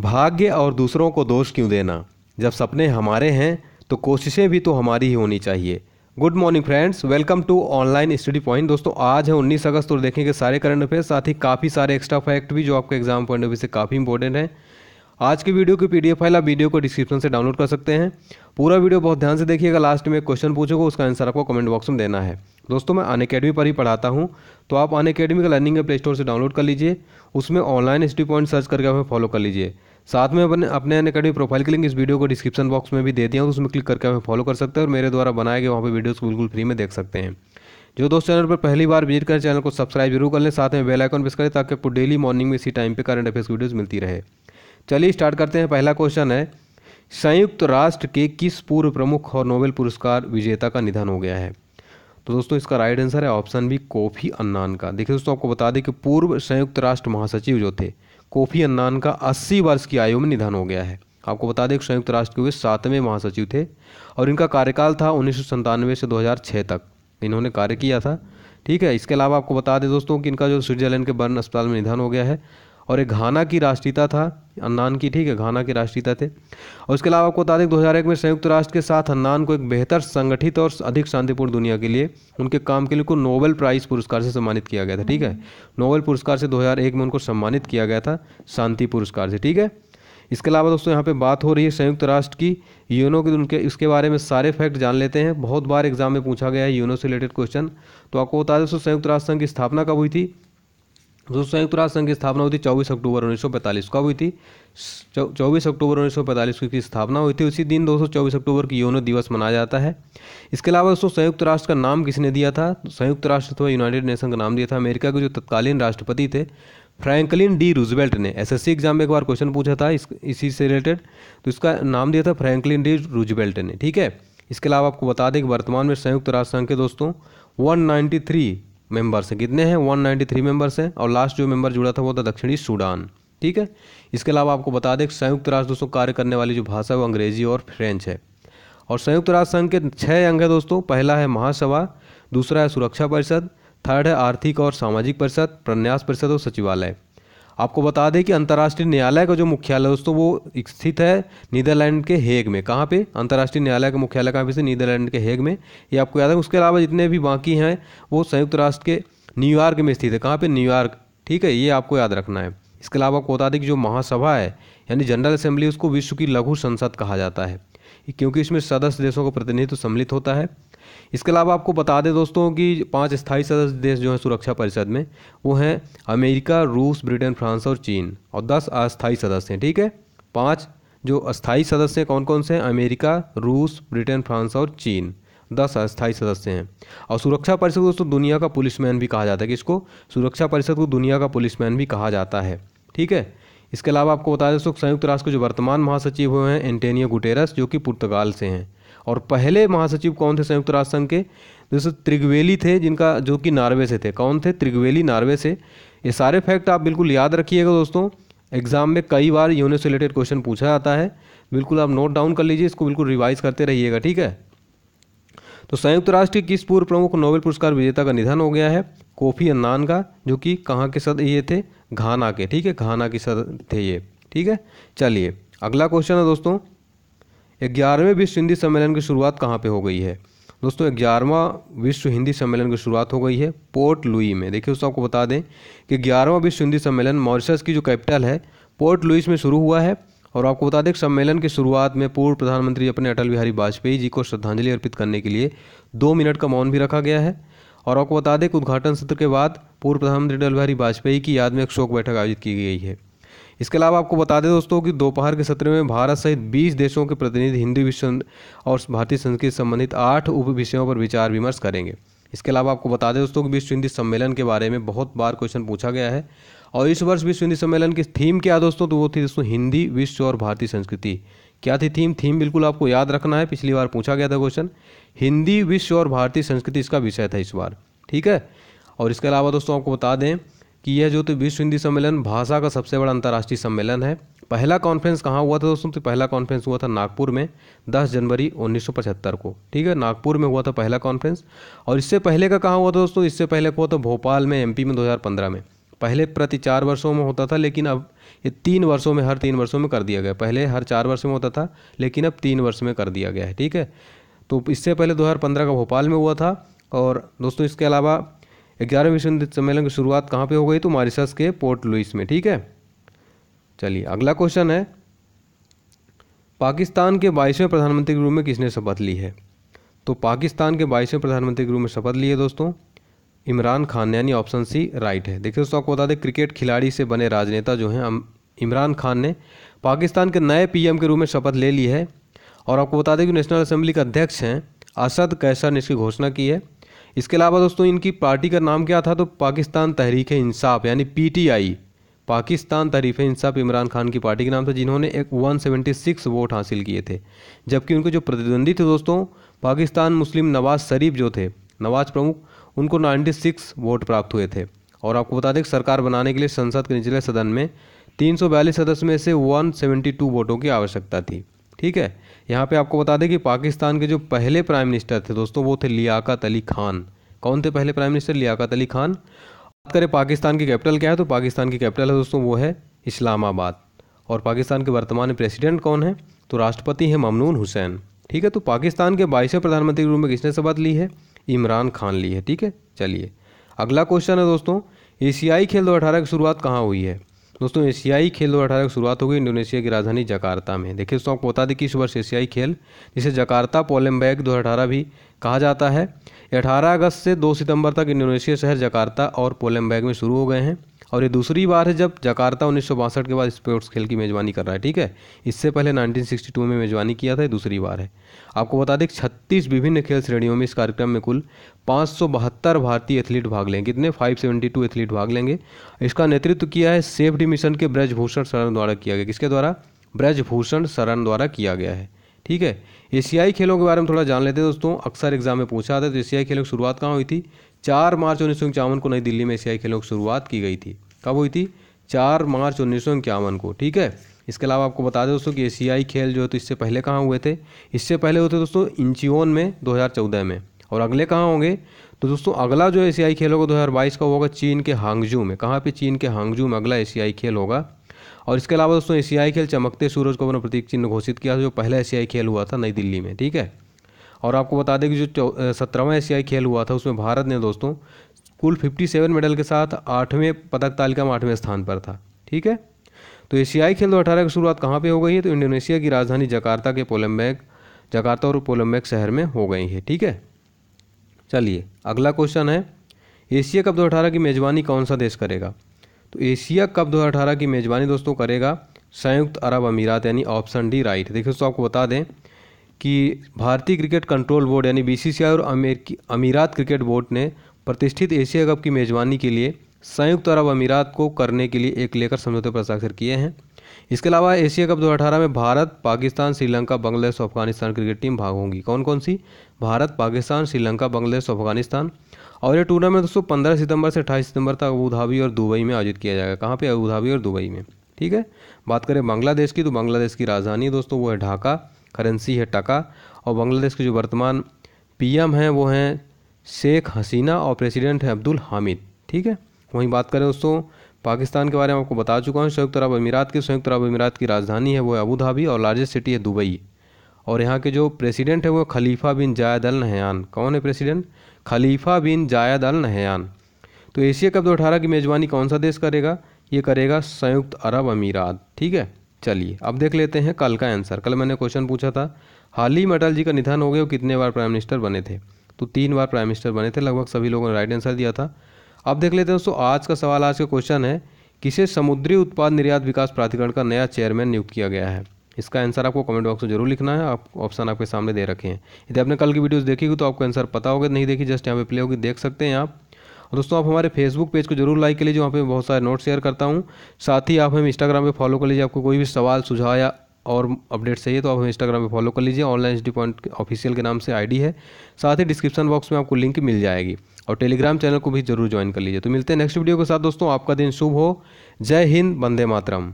भाग्य और दूसरों को दोष क्यों देना जब सपने हमारे हैं तो कोशिशें भी तो हमारी ही होनी चाहिए good morning friends welcome to online study point दोस्तों आज है 19 अगस्त और देखेंगे सारे करंट अफेयर साथ ही काफ़ी सारे एक्स्ट्रा फैक्ट भी जो आपके एग्जाम पॉइंट ऑफ व्यू से काफ़ी इंपॉर्टेंट है आज की वीडियो की पीडीएफ फाइल आप वीडियो को डिस्क्रिप्शन से डाउनलोड कर सकते हैं पूरा वीडियो बहुत ध्यान से देखिएगा लास्ट में क्वेश्चन पूछोगे उसका आंसर आपको कमेंट बॉक्स में देना है दोस्तों मैं अन अकेडमी पर ही पढ़ाता हूँ तो आप अन अकेडमी का लर्निंग प्ले स्टोर से डाउनलोड कर लीजिए उसमें ऑनलाइन स्टडी पॉइंट सर्च करके हमें फॉलो कर लीजिए साथ में अपने अपने अन अकेडमी प्रोफाइल की लिंक इस वीडियो को डिस्क्रिप्शन बॉक्स में भी दे दिया हूँ तो उसमें क्लिक करके हमें फॉलो कर सकते हैं और मेरे द्वारा बनाए गए वहाँ पर वीडियोज़ बिल्कुल फ्री में देख सकते हैं जो दोस्त चैनल पर पहली बार विजिट करें चैनल को सब्सक्राइब जरूर कर लें साथ में बेल आइकन प्रेस करें ताकि आपको डेली मॉर्निंग में इसी टाइम पर करंट अफेयर्स वीडियोज़ मिलती रहे चलिए स्टार्ट करते हैं पहला क्वेश्चन है संयुक्त राष्ट्र के किस पूर्व प्रमुख और नोबेल पुरस्कार विजेता का निधन हो गया है तो दोस्तों इसका राइट आंसर है ऑप्शन बी कोफी अन्नान का देखिए दोस्तों आपको बता दें कि पूर्व संयुक्त राष्ट्र महासचिव जो थे कोफी अन्नान का 80 वर्ष की आयु में निधन हो गया है आपको बता दें कि संयुक्त राष्ट्र के वे सातवें महासचिव थे और इनका कार्यकाल था उन्नीस से दो तक इन्होंने कार्य किया था ठीक है इसके अलावा आपको बता दें दोस्तों कि इनका जो स्विट्जरलैंड के बर्न अस्पताल में निधन हो गया है और एक घाना की राष्ट्रीयता था अन्नान की ठीक है घाना की राष्ट्रीयता थे और उसके अलावा आपको बता दें दो में संयुक्त राष्ट्र के साथ अन्नान को एक बेहतर संगठित और अधिक शांतिपूर्ण दुनिया के लिए उनके काम के लिए उनको नोबेल प्राइज़ पुरस्कार से सम्मानित किया गया था ठीक है नोबेल पुरस्कार से 2001 में उनको सम्मानित किया गया था शांति पुरस्कार से ठीक है इसके अलावा दोस्तों यहाँ पे बात हो रही है संयुक्त राष्ट्र की यूनो के उनके इसके बारे में सारे फैक्ट जान लेते हैं बहुत बार एग्जाम में पूछा गया है यूनो से रिलेटेड क्वेश्चन तो आपको बता दें दोस्तों संयुक्त राष्ट्र संघ की स्थापना कब हुई थी दोस्तों संयुक्त राष्ट्र संघ की स्थापना हुई थी चौबीस अक्टूबर पैंतालीस का हुई थी चौबीस अक्टूबर 1945 की स्थापना हुई थी उसी दिन दोस्तों चौबीस अक्टूबर की योनो दिवस मनाया जाता है इसके अलावा दोस्तों संयुक्त राष्ट्र का नाम किसने दिया था संयुक्त राष्ट्र तो यूनाइटेड नेशन का नाम दिया था अमेरिका के जो तत्कालीन राष्ट्रपति थे फ्रैंकलिन डी रूजवेल्ट ने एस एग्जाम में एक बार क्वेश्चन पूछा था इस इसी से रिलेटेड तो इसका नाम दिया था फ्रैंकलिन डी रूजवेल्ट ने ठीक है इसके अलावा आपको बता दें कि वर्तमान में संयुक्त राष्ट्र संघ के दोस्तों 193 मेंबर्स हैं कितने हैं 193 मेंबर्स हैं और लास्ट जो मेंबर जुड़ा था वो था दक्षिणी सूडान ठीक है इसके अलावा आपको बता दें संयुक्त राष्ट्र दोस्तों कार्य करने वाली जो भाषा है वो अंग्रेजी और फ्रेंच है और संयुक्त राष्ट्र संघ के छः अंग है दोस्तों पहला है महासभा दूसरा है सुरक्षा परिषद थर्ड है आर्थिक और सामाजिक परिषद प्रन्यास परिषद और सचिवालय आपको बता दें कि अंतर्राष्ट्रीय न्यायालय का जो मुख्यालय दोस्तों वो स्थित है नीदरलैंड के हेग में कहाँ पे अंतर्राष्ट्रीय न्यायालय का मुख्यालय कहाँ पे से नीदरलैंड के हेग में ये आपको याद है उसके अलावा जितने भी बाकी हैं वो संयुक्त राष्ट्र के न्यूयॉर्क में स्थित है कहाँ पर न्यूयॉर्क ठीक है ये आपको याद रखना है इसके अलावा आपको बता दें कि जो महासभा है यानी जनरल असेंबली उसको विश्व की लघु संसद कहा जाता है क्योंकि इसमें सदस्य देशों का प्रतिनिधित्व सम्मिलित होता है इसके अलावा आपको बता दें दोस्तों कि पांच स्थायी सदस्य देश जो हैं सुरक्षा परिषद में वो हैं अमेरिका रूस ब्रिटेन फ्रांस और चीन और दस अस्थायी सदस्य हैं ठीक है पाँच जो अस्थायी सदस्य हैं कौन कौन से हैं अमेरिका रूस ब्रिटेन फ्रांस और चीन दस अस्थायी सदस्य हैं और सुरक्षा परिषद को दोस्तों दुनिया का पुलिसमैन भी कहा जाता है कि इसको सुरक्षा परिषद को दुनिया का पुलिसमैन भी कहा जाता है ठीक है इसके अलावा आपको बता दें दोस्तों संयुक्त राष्ट्र के जो वर्तमान महासचिव हुए हैं एंटेनियो गुटेरस जो कि पुर्तगाल से हैं और पहले महासचिव कौन थे संयुक्त राष्ट्र संघ के जैसे त्रिगवेली थे जिनका जो कि नार्वे से थे कौन थे त्रिगवेली नार्वे से ये सारे फैक्ट आप बिल्कुल याद रखिएगा दोस्तों एग्जाम में कई बार यूनि से रिलेटेड क्वेश्चन पूछा जाता है बिल्कुल आप नोट डाउन कर लीजिए इसको बिल्कुल रिवाइज करते रहिएगा ठीक है तो संयुक्त राष्ट्र के किस पूर्व प्रमुख नोबेल पुरस्कार विजेता का निधन हो गया है कोफी अन्नान का जो कि कहाँ के सद ये थे घाना के ठीक है घाना के सद थे ये ठीक है चलिए अगला क्वेश्चन है दोस्तों ग्यारहवें विश्व हिंदी सम्मेलन की शुरुआत कहाँ पे हो गई है दोस्तों ग्यारहवा विश्व हिंदी सम्मेलन की शुरुआत हो गई है पोर्ट लुई में देखिए दोस्तों आपको बता दें कि ग्यारहवा विश्व हिंदी सम्मेलन मॉरिशस की जो कैपिटल है पोर्ट लुइस में शुरू हुआ है और आपको बता दें सम्मेलन की शुरुआत में पूर्व प्रधानमंत्री अपने अटल बिहारी वाजपेयी जी को श्रद्धांजलि अर्पित करने के लिए दो मिनट का मौन भी रखा गया है और आपको बता दें कि उद्घाटन सत्र के बाद पूर्व प्रधानमंत्री अटल बिहारी वाजपेयी की याद में एक शोक बैठक आयोजित की गई है इसके अलावा आपको बता दें दोस्तों कि दोपहर के सत्र में भारत सहित 20 देशों के प्रतिनिधि हिंदी विश्व और भारतीय संस्कृति संबंधित आठ उप विषयों पर विचार विमर्श करेंगे इसके अलावा आपको बता दें दोस्तों कि विश्व हिंदी सम्मेलन के बारे में बहुत बार क्वेश्चन पूछा गया है और इस वर्ष विश्व हिंदी सम्मेलन की थीम क्या दोस्तों तो वो थी दोस्तों हिंदी विश्व और भारतीय संस्कृति क्या थी थीम थीम बिल्कुल आपको याद रखना है पिछली बार पूछा गया था क्वेश्चन हिंदी विश्व और भारतीय संस्कृति इसका विषय था इस बार ठीक है और इसके अलावा दोस्तों आपको बता दें कि यह जो तो विश्व हिंदी सम्मेलन भाषा का सबसे बड़ा अंतर्राष्ट्रीय सम्मेलन है पहला कॉन्फ्रेंस कहाँ हुआ था दोस्तों तो पहला कॉन्फ्रेंस हुआ था नागपुर में 10 जनवरी 1975 को ठीक है नागपुर में हुआ था पहला कॉन्फ्रेंस और इससे पहले का कहाँ हुआ था दोस्तों इससे पहले हुआ था भोपाल में एम में दो में पहले प्रति चार वर्षों में होता था लेकिन अब ये तीन वर्षों में हर तीन वर्षों में कर दिया गया पहले हर चार वर्ष में होता था लेकिन अब तीन वर्ष में कर दिया गया है ठीक है तो इससे पहले दो का भोपाल में हुआ था और दोस्तों इसके अलावा ग्यारहवें विश्व सम्मेलन की शुरुआत कहाँ पे हो गई तो मॉरिशस के पोर्ट लुइस में ठीक है चलिए अगला क्वेश्चन है पाकिस्तान के बाईसवें प्रधानमंत्री के रूप में किसने शपथ ली है तो पाकिस्तान के बाईसवें प्रधानमंत्री के रूप में शपथ ली है दोस्तों इमरान खान ने यानी ऑप्शन सी राइट है देखिए दोस्तों आपको बता दें क्रिकेट खिलाड़ी से बने राजनेता जो हैं इमरान खान ने पाकिस्तान के नए पीएम के रूप में शपथ ले ली है और आपको बता दें कि नेशनल असेंबली के अध्यक्ष हैं असद कैसर ने इसकी घोषणा की है इसके अलावा दोस्तों इनकी पार्टी का नाम क्या था तो पाकिस्तान तहरीक इंसाफ यानी पीटीआई पाकिस्तान तहरीफ इंसाफ इमरान खान की पार्टी के नाम था जिन्होंने एक 176 वोट हासिल किए थे जबकि उनके जो प्रतिद्वंदी थे दोस्तों पाकिस्तान मुस्लिम नवाज शरीफ जो थे नवाज प्रमुख उनको 96 वोट प्राप्त हुए थे और आपको बता दें कि सरकार बनाने के लिए संसद के निचले सदन में तीन सदस्य में से 172 वोटों की आवश्यकता थी ठीक है यहाँ पे आपको बता दें कि पाकिस्तान के जो पहले प्राइम मिनिस्टर थे दोस्तों वो थे लियाकत अली खान कौन थे पहले प्राइम मिनिस्टर लियाकत अली खान बात करें पाकिस्तान की कैपिटल क्या है तो पाकिस्तान की कैपिटल है दोस्तों वो है इस्लामाबाद और पाकिस्तान के वर्तमान प्रेसिडेंट कौन है तो राष्ट्रपति हैं ममनून हुसैन ठीक है तो पाकिस्तान के बाईसवें प्रधानमंत्री के रूप में किसने शपथ ली है इमरान खान ली है ठीक है चलिए अगला क्वेश्चन है दोस्तों एशियाई खेल दो अठारह की शुरुआत कहाँ हुई है दोस्तों एशियाई खेल दो अठारह की शुरुआत हो गई इंडोनेशिया की राजधानी जकार्ता में देखिए दोस्तों आपको बता दें कि इस वर्ष एशियाई खेल जिसे जकार्ता पोलम्बैग दो अठारह भी कहा जाता है अठारह अगस्त से दो सितंबर तक इंडोनेशिया शहर जकार्ता और पोलम्बैग में शुरू हो गए हैं और ये दूसरी बार है जब जकार्ता उन्नीस के बाद स्पोर्ट्स खेल की मेज़बानी कर रहा है ठीक है इससे पहले 1962 में मेज़बानी किया था दूसरी बार है आपको बता दें छत्तीस विभिन्न खेल श्रेणियों में इस कार्यक्रम में कुल पाँच भारतीय एथलीट भाग लेंगे कितने 572 एथलीट भाग लेंगे इसका नेतृत्व किया है सेफ्टी मिशन के ब्रजभूषण शरण द्वारा किया गया किसके द्वारा ब्रजभूषण शरण द्वारा किया गया है ठीक है एशियाई खेलों के बारे में थोड़ा जान लेते हैं दोस्तों अक्सर एग्जाम में पूछा आता है तो एशियाई खेलों की शुरुआत कहाँ हुई थी चार मार्च उन्नीस को नई दिल्ली में एशियाई खेलों की शुरुआत की गई थी कब हुई थी चार मार्च उन्नीस को ठीक है इसके अलावा आपको बता दें दोस्तों कि एशियाई खेल जो है तो इससे पहले कहाँ हुए थे इससे पहले हुए थे दोस्तों इंचियोन में 2014 में और अगले कहाँ होंगे तो दोस्तों अगला जो एशियाई खेल होगा बाईस का होगा चीन के हांगजू में कहाँ पे चीन के हांगजू में अगला एशियाई खेल होगा और इसके अलावा दोस्तों एशियाई खेल चमकते सूरज को अपना प्रतीक चिन्ह घोषित किया जो पहला एशियाई खेल हुआ था नई दिल्ली में ठीक है और आपको बता दें कि जो सत्रहवां एशियाई खेल हुआ था उसमें भारत ने दोस्तों कुल 57 मेडल के साथ आठवें पदक तालिका में आठवें स्थान पर था ठीक है तो एशियाई खेल दो अठारह की शुरुआत कहाँ पे हो गई है तो इंडोनेशिया की राजधानी जकार्ता के पोलम्बैक जकार्ता और पोलम्बैक शहर में हो गई है ठीक है चलिए अगला क्वेश्चन है एशिया कप अठारह की मेज़बानी कौन सा देश करेगा तो एशिया कप अठारह की मेज़बानी दोस्तों करेगा संयुक्त अरब अमीरात यानी ऑप्शन डी राइट देखिए दोस्तों आपको बता दें कि भारतीय क्रिकेट कंट्रोल बोर्ड यानी बीसीसीआई और अमेरिकी अमीरात क्रिकेट बोर्ड ने प्रतिष्ठित एशिया कप की मेज़बानी के लिए संयुक्त अरब अमीरात को करने के लिए एक लेकर समझौते पर हस्ताक्षर किए हैं इसके अलावा एशिया कप 2018 में भारत पाकिस्तान श्रीलंका बांग्लादेश और अफगानिस्तान क्रिकेट टीम भाग होंगी कौन कौन सी भारत पाकिस्तान श्रीलंका बांग्लादेश और अफगानिस्तान और ये टूर्नामेंट दोस्तों पंद्रह सितंबर से अट्ठाईस सितंबर तक अबूधाबी और दुबई में आयोजित किया जाएगा कहाँ पर अबूधाबी और दुबई में ठीक है बात करें बांग्लादेश की तो बांग्लादेश की राजधानी दोस्तों वो है ढाका करेंसी है टका और बांग्लादेश के जो वर्तमान पीएम हैं वो हैं शेख हसीना और प्रेसिडेंट है अब्दुल हामिद ठीक है वहीं बात करें दोस्तों पाकिस्तान के बारे में आपको बता चुका हूँ संयुक्त अरब अमीरात की संयुक्त अरब अमीरात की राजधानी है वो है अबू धाबी और लार्जेस्ट सिटी है दुबई और यहाँ के जो प्रेसिडेंट है वो खलीफा बिन जायद अल नहयान कौन है president Khalifa bin Zayed Al Nahyan तो एशिया कप दो अठारह की मेज़बानी कौन सा देश करेगा ये करेगा संयुक्त अरब अमीरात ठीक है चलिए अब देख लेते हैं कल का आंसर कल मैंने क्वेश्चन पूछा था हाल ही में अटल जी का निधन हो गया वो कितने बार प्राइम मिनिस्टर बने थे तो तीन बार प्राइम मिनिस्टर बने थे लगभग सभी लोगों ने राइट आंसर दिया था अब देख लेते हैं दोस्तों आज का सवाल आज का क्वेश्चन है किसे समुद्री उत्पाद निर्यात विकास प्राधिकरण का नया चेयरमैन नियुक्त किया गया है इसका आंसर आपको कमेंट बॉक्स में जरूर लिखना है आप ऑप्शन आपके सामने दे रखे हैं यदि आपने कल की वीडियोज देखी हो तो आपको आंसर पता होगा नहीं देखी जस्ट यहाँ पे प्ले होगी देख सकते हैं आप और दोस्तों आप हमारे फेसबुक पेज को जरूर लाइक कर लीजिए वहाँ पे बहुत सारे नोट शेयर करता हूँ साथ ही आप हमें इंस्टाग्राम पे फॉलो कर लीजिए आपको कोई भी सवाल सुझाव या और अपडेट चाहिए तो आप हमें इंस्टाग्राम पे फॉलो कर लीजिए online H D point official के नाम से आईडी है साथ ही डिस्क्रिप्शन बॉक्स में आपको लिंक मिल जाएगी और टेलीग्राम चैनल को भी जरूर ज्वाइन कर लीजिए तो मिलते हैं नेक्स्ट वीडियो के साथ दोस्तों आपका दिन शुभ हो जय हिंद वंदे मातरम